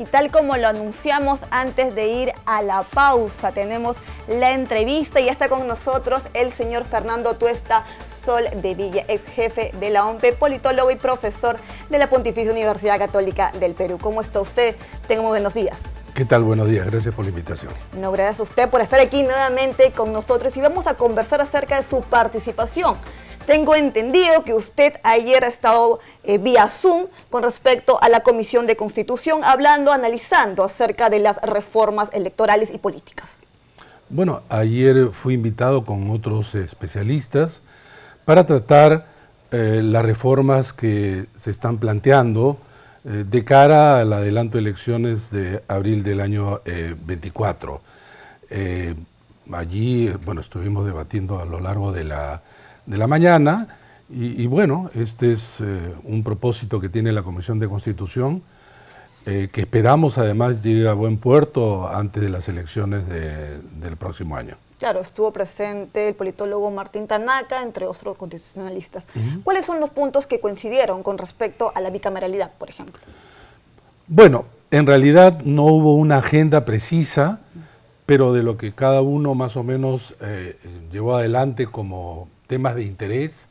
Y tal como lo anunciamos antes de ir a la pausa, tenemos la entrevista y ya está con nosotros el señor Fernando Tuesta Sol de Villa, ex jefe de la OMP, politólogo y profesor de la Pontificia Universidad Católica del Perú. ¿Cómo está usted? Tengo muy buenos días. ¿Qué tal? Buenos días, gracias por la invitación. No, gracias a usted por estar aquí nuevamente con nosotros y vamos a conversar acerca de su participación tengo entendido que usted ayer ha estado eh, vía Zoom con respecto a la Comisión de Constitución, hablando, analizando acerca de las reformas electorales y políticas. Bueno, ayer fui invitado con otros especialistas para tratar eh, las reformas que se están planteando eh, de cara al adelanto de elecciones de abril del año 24. allí, bueno, estuvimos debatiendo a lo largo de la de la mañana. Y, bueno, este es eh, un propósito que tiene la Comisión de Constitución, eh, que esperamos además llegue a buen puerto antes de las elecciones del próximo año. Claro, estuvo presente el politólogo Martín Tanaka, entre otros constitucionalistas. ¿Cuáles son los puntos que coincidieron con respecto a la bicameralidad, por ejemplo? Bueno, en realidad no hubo una agenda precisa, pero de lo que cada uno más o menos eh, llevó adelante como temas de interés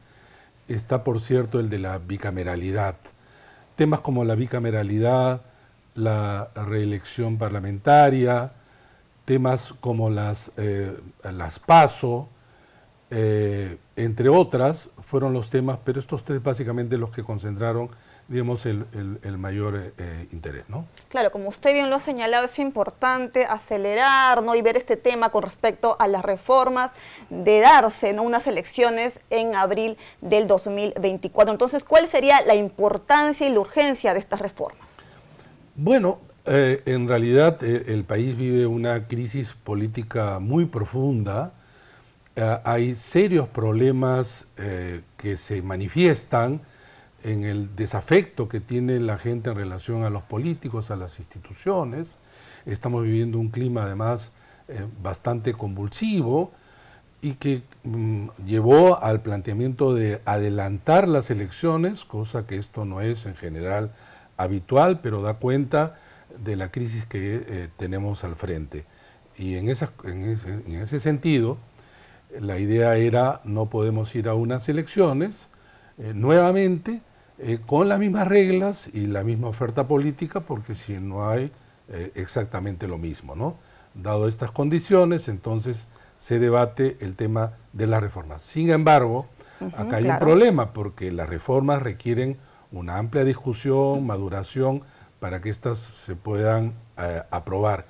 está, por cierto, el de la bicameralidad. Temas como la bicameralidad, la reelección parlamentaria, temas como las, eh, las PASO, eh, entre otras, fueron los temas, pero estos tres básicamente los que concentraron digamos, el, mayor eh, eh, interés, ¿no? Claro, como usted bien lo ha señalado, es importante acelerar y ver este tema con respecto a las reformas de darse unas elecciones en abril del 2024. Entonces, ¿cuál sería la importancia y la urgencia de estas reformas? Bueno, eh, en realidad el país vive una crisis política muy profunda. hay serios problemas que se manifiestan en el desafecto que tiene la gente en relación a los políticos, a las instituciones. Estamos viviendo un clima además eh, bastante convulsivo y que mm, llevó al planteamiento de adelantar las elecciones, cosa que esto no es en general habitual, pero da cuenta de la crisis que eh, tenemos al frente. Y en, ese, sentido, la idea era no podemos ir a unas elecciones eh, nuevamente eh, con las mismas reglas y la misma oferta política, porque si no hay eh, exactamente lo mismo, ¿no? Dado estas condiciones, entonces se debate el tema de las reformas. Sin embargo, acá hay un problema, porque las reformas requieren una amplia discusión, maduración, para que éstas se puedan eh, aprobar.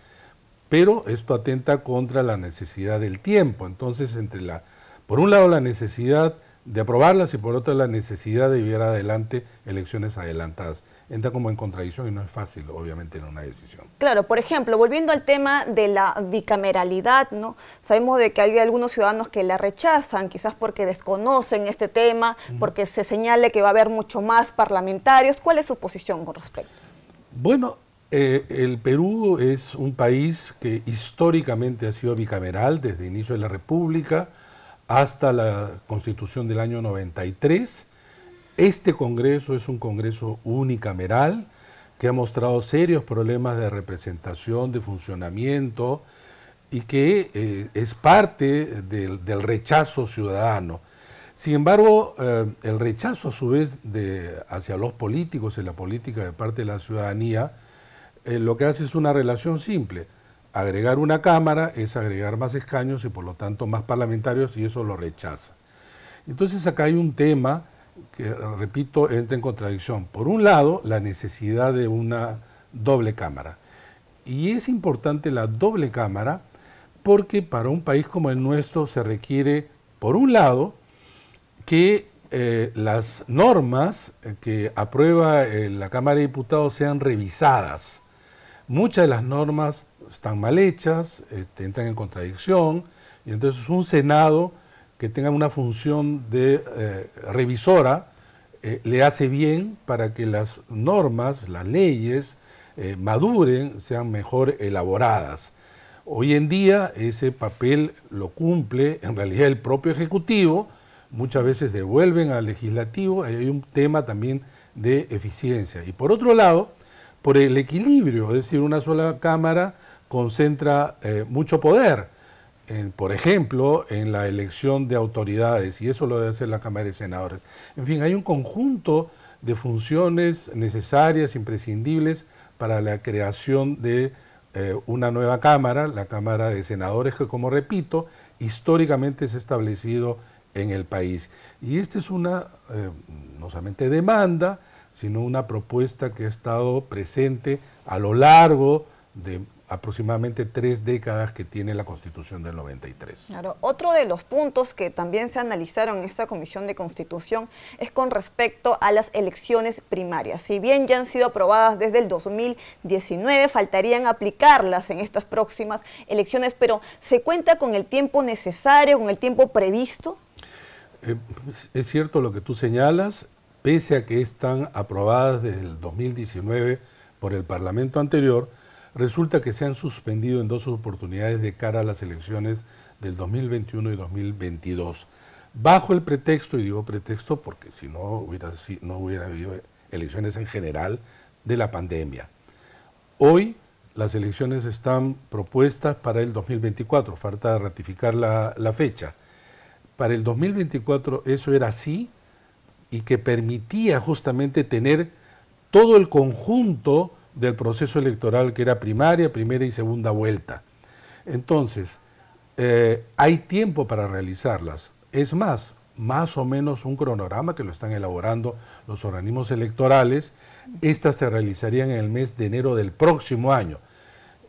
Pero esto atenta contra la necesidad del tiempo. Entonces, entre la, por un lado, la necesidad de aprobarlas y por otro la necesidad de llevar adelante elecciones adelantadas. Entra como en contradicción y no es fácil, obviamente, en una decisión. Claro, por ejemplo, volviendo al tema de la bicameralidad, ¿no? Sabemos de que hay algunos ciudadanos que la rechazan, quizás porque desconocen este tema, porque se señale que va a haber mucho más parlamentarios. ¿Cuál es su posición con respecto? Bueno, eh, el Perú es un país que históricamente ha sido bicameral desde el inicio de la República, hasta la constitución del año 93. Este Congreso es un Congreso unicameral que ha mostrado serios problemas de representación, de funcionamiento y que eh, es parte del, rechazo ciudadano. Sin embargo, eh, el rechazo a su vez de, hacia los políticos y la política de parte de la ciudadanía eh, lo que hace es una relación simple agregar una Cámara es agregar más escaños y por lo tanto más parlamentarios y eso lo rechaza. Entonces acá hay un tema que, repito, entra en contradicción. Por un lado, la necesidad de una doble Cámara. Y es importante la doble Cámara porque para un país como el nuestro se requiere, por un lado, que eh, las normas eh, que aprueba eh, la Cámara de Diputados sean revisadas muchas de las normas están mal hechas, este, entran en contradicción, y entonces un Senado que tenga una función de eh, revisora eh, le hace bien para que las normas, las leyes eh, maduren, sean mejor elaboradas. Hoy en día ese papel lo cumple en realidad el propio Ejecutivo, muchas veces devuelven al Legislativo, hay un tema también de eficiencia. Y por otro lado, por el equilibrio, es decir, una sola Cámara concentra eh, mucho poder, por ejemplo, en la elección de autoridades, y eso lo debe hacer la Cámara de Senadores. En fin, hay un conjunto de funciones necesarias, imprescindibles para la creación de eh, una nueva Cámara, la Cámara de Senadores, que como repito, históricamente se ha establecido en el país. Y esta es una, eh, no solamente demanda, sino una propuesta que ha estado presente a lo largo de aproximadamente tres décadas que tiene la Constitución del 93. Claro, otro de los puntos que también se analizaron en esta Comisión de Constitución es con respecto a las elecciones primarias. Si bien ya han sido aprobadas desde el 2019, faltarían aplicarlas en estas próximas elecciones, pero ¿se cuenta con el tiempo necesario, con el tiempo previsto? Eh, es cierto lo que tú señalas, pese a que están aprobadas desde el 2019 por el Parlamento anterior, resulta que se han suspendido en dos oportunidades de cara a las elecciones del 2021 y 2022, bajo el pretexto, y digo pretexto porque si no hubiera, no hubiera habido elecciones en general, de la pandemia. Hoy las elecciones están propuestas para el 2024, falta ratificar la, la fecha. Para el 2024 eso era así, y que permitía justamente tener todo el conjunto del proceso electoral que era primaria, primera y segunda vuelta. Entonces, eh, hay tiempo para realizarlas. Es más, más o menos un cronograma que lo están elaborando los organismos electorales. Estas se realizarían en el mes de enero del próximo año.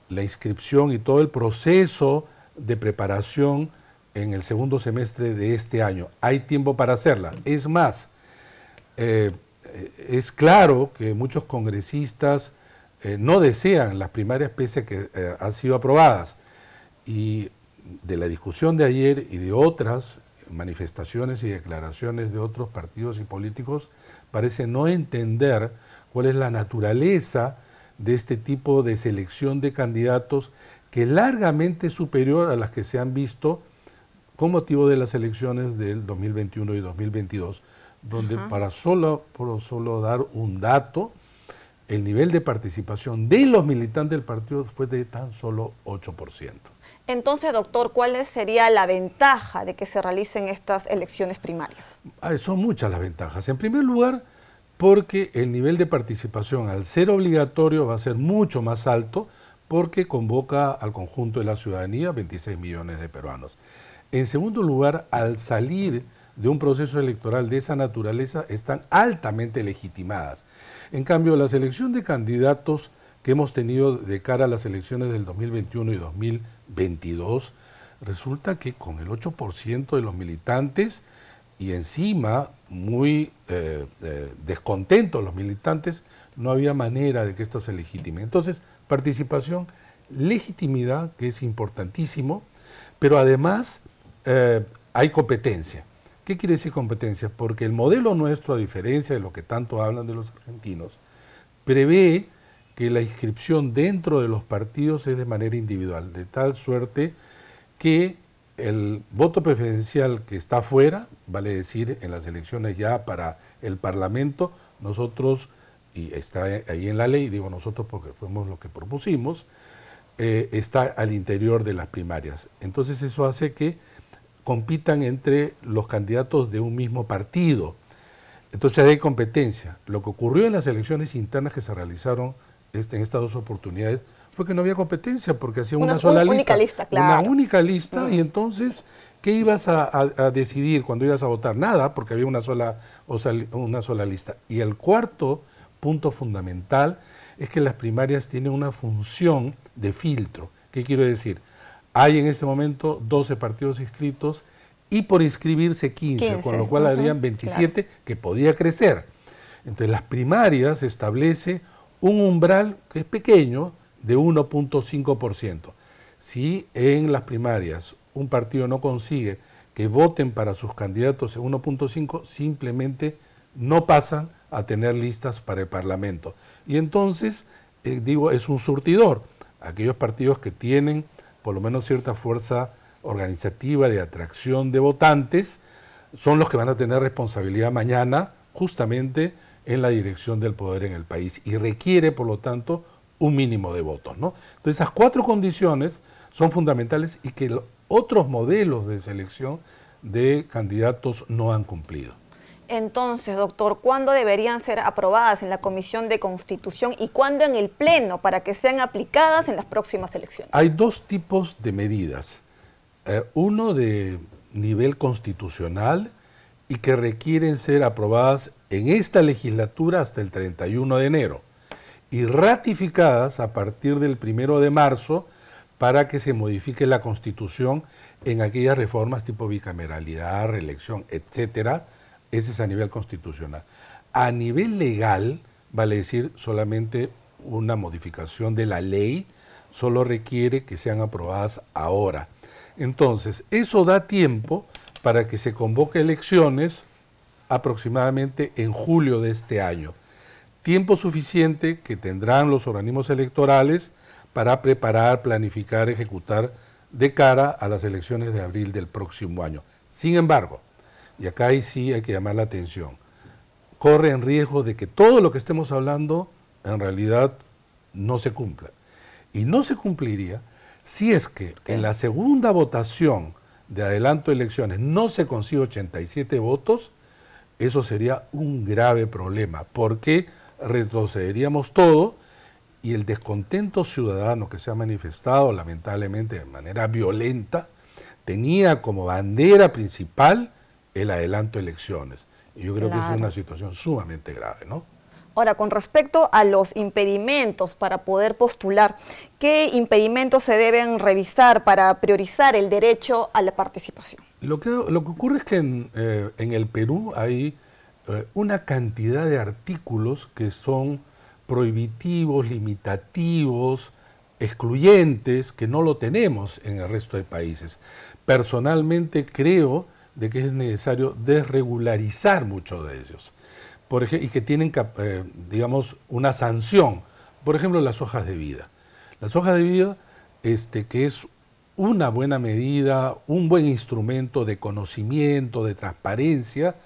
La inscripción y todo el proceso de preparación en el segundo semestre de este año. Hay tiempo para hacerla. Es más, eh, es claro que muchos congresistas eh, no desean las primarias pese a que eh, han sido aprobadas. Y de la discusión de ayer y de otras manifestaciones y declaraciones de otros partidos y políticos, parece no entender cuál es la naturaleza de este tipo de selección de candidatos que largamente superior a las que se han visto con motivo de las elecciones del 2021 y 2022 donde para solo, por solo dar un dato, el nivel de participación de los militantes del partido fue de tan solo 8%. Entonces, doctor, ¿cuál sería la ventaja de que se realicen estas elecciones primarias? Ah, son muchas las ventajas. En primer lugar, porque el nivel de participación al ser obligatorio va a ser mucho más alto porque convoca al conjunto de la ciudadanía, 26 millones de peruanos. En segundo lugar, al salir de un proceso electoral de esa naturaleza están altamente legitimadas. En cambio, la selección de candidatos que hemos tenido de cara a las elecciones del 2021 y 2022, resulta que con el 8% de los militantes y encima muy eh, eh, descontentos los militantes, no había manera de que esto se legitime. Entonces, participación, legitimidad, que es importantísimo, pero además eh, hay competencia. ¿Qué quiere decir competencia? Porque el modelo nuestro, a diferencia de lo que tanto hablan de los argentinos, prevé que la inscripción dentro de los partidos es de manera individual, de tal suerte que el voto preferencial que está fuera, vale decir, en las elecciones ya para el Parlamento, nosotros, y está ahí en la ley, digo nosotros porque fuimos lo que propusimos, eh, está al interior de las primarias. Entonces eso hace que compitan entre los candidatos de un mismo partido. Entonces hay competencia. Lo que ocurrió en las elecciones internas que se realizaron este, en estas dos oportunidades fue que no había competencia porque hacía una, sola una lista, única lista claro. una única lista y entonces qué ibas a, decidir cuando ibas a votar nada porque había una sola o una sola lista y el cuarto punto fundamental es que las primarias tienen una función de filtro qué quiero decir hay en este momento 12 partidos inscritos y por inscribirse 15, con lo cual habrían 27 que podía crecer. Entonces las primarias establece un umbral que es pequeño de 1.5%. Si en las primarias un partido no consigue que voten para sus candidatos en 1.5, simplemente no pasan a tener listas para el Parlamento. Y entonces, eh, digo, es un surtidor. Aquellos partidos que tienen por lo menos cierta fuerza organizativa de atracción de votantes, son los que van a tener responsabilidad mañana justamente en la dirección del poder en el país y requiere, por lo tanto, un mínimo de votos. ¿no? Entonces, esas cuatro condiciones son fundamentales y que otros modelos de selección de candidatos no han cumplido entonces, doctor, cuándo deberían ser aprobadas en la Comisión de Constitución y cuándo en el Pleno para que sean aplicadas en las próximas elecciones? Hay dos tipos de medidas. Eh, uno de nivel constitucional y que requieren ser aprobadas en esta legislatura hasta el 31 de enero y ratificadas a partir del 1 de marzo para que se modifique la constitución en aquellas reformas tipo bicameralidad, reelección, etcétera, ese es a nivel constitucional. A nivel legal, vale decir, solamente una modificación de la ley solo requiere que sean aprobadas ahora. Entonces, eso da tiempo para que se convoque elecciones aproximadamente en julio de este año. Tiempo suficiente que tendrán los organismos electorales para preparar, planificar, ejecutar de cara a las elecciones de abril del próximo año. Sin embargo, y acá ahí sí hay que llamar la atención, corre en riesgo de que todo lo que estemos hablando en realidad no se cumpla. Y no se cumpliría si es que en la segunda votación de adelanto de elecciones no se consigue 87 votos, eso sería un grave problema, porque retrocederíamos todo y el descontento ciudadano que se ha manifestado lamentablemente de manera violenta tenía como bandera principal el adelanto de elecciones. Y yo creo que es una situación sumamente grave, ¿no? Ahora, con respecto a los impedimentos para poder postular, ¿qué impedimentos se deben revisar para priorizar el derecho a la participación? Lo que, ocurre es que en, eh, el Perú hay eh, una cantidad de artículos que son prohibitivos, limitativos, excluyentes, que no lo tenemos en el resto de países. Personalmente creo de que es necesario desregularizar muchos de ellos. y que tienen, eh, digamos, una sanción. Por ejemplo, las hojas de vida. Las hojas de vida, este, que es una buena medida, un buen instrumento de conocimiento, de transparencia,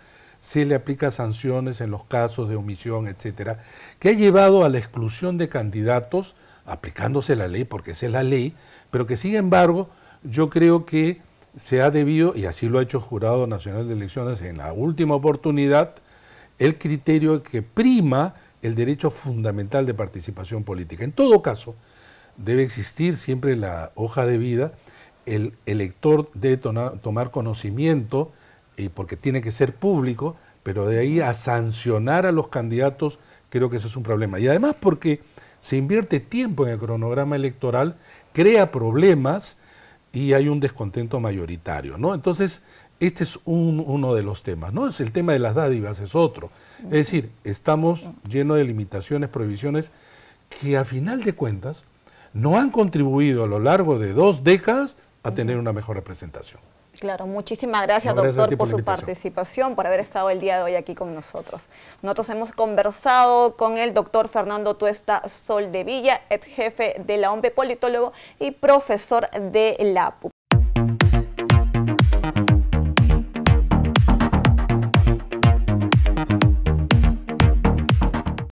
se le aplica sanciones en los casos de omisión, etcétera, que ha llevado a la exclusión de candidatos, aplicándose la ley, porque es la ley, pero que sin embargo, yo creo que se ha debido, y así lo ha hecho el Jurado Nacional de Elecciones en la última oportunidad, el criterio que prima el derecho fundamental de participación política. En todo caso, debe existir siempre la hoja de vida, el elector debe tomar conocimiento, y eh, porque tiene que ser público, pero de ahí a sancionar a los candidatos, creo que ese es un problema. Y además porque se invierte tiempo en el cronograma electoral, crea problemas, y hay un descontento mayoritario, ¿no? Entonces, este es uno de los temas, ¿no? Es el tema de las dádivas, es otro. Es decir, estamos llenos de limitaciones, prohibiciones, que a final de cuentas no han contribuido a lo largo de dos décadas a tener una mejor representación. Claro, muchísimas gracias, doctor, por, su participación, por haber estado el día de hoy aquí con nosotros. Nosotros hemos conversado con el doctor Fernando Tuesta Soldevilla, ex jefe de la OMP, politólogo y profesor de la PUP.